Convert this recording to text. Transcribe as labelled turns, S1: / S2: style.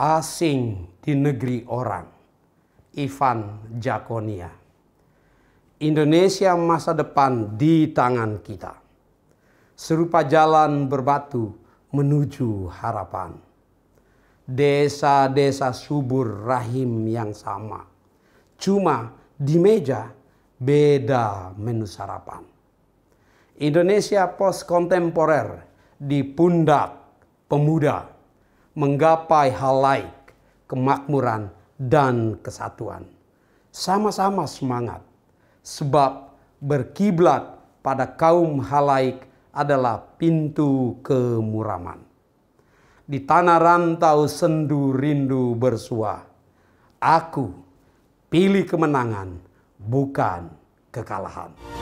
S1: asing di negeri orang. Ivan Jakonia. Indonesia masa depan di tangan kita. Serupa jalan berbatu menuju harapan. Desa-desa subur rahim yang sama. Cuma di meja beda menu sarapan. Indonesia post kontemporer di pundak pemuda menggapai hal lain, kemakmuran, dan kesatuan. Sama-sama semangat, sebab berkiblat pada kaum halaik adalah pintu kemuraman. Di tanah rantau sendu rindu bersua, aku pilih kemenangan bukan kekalahan.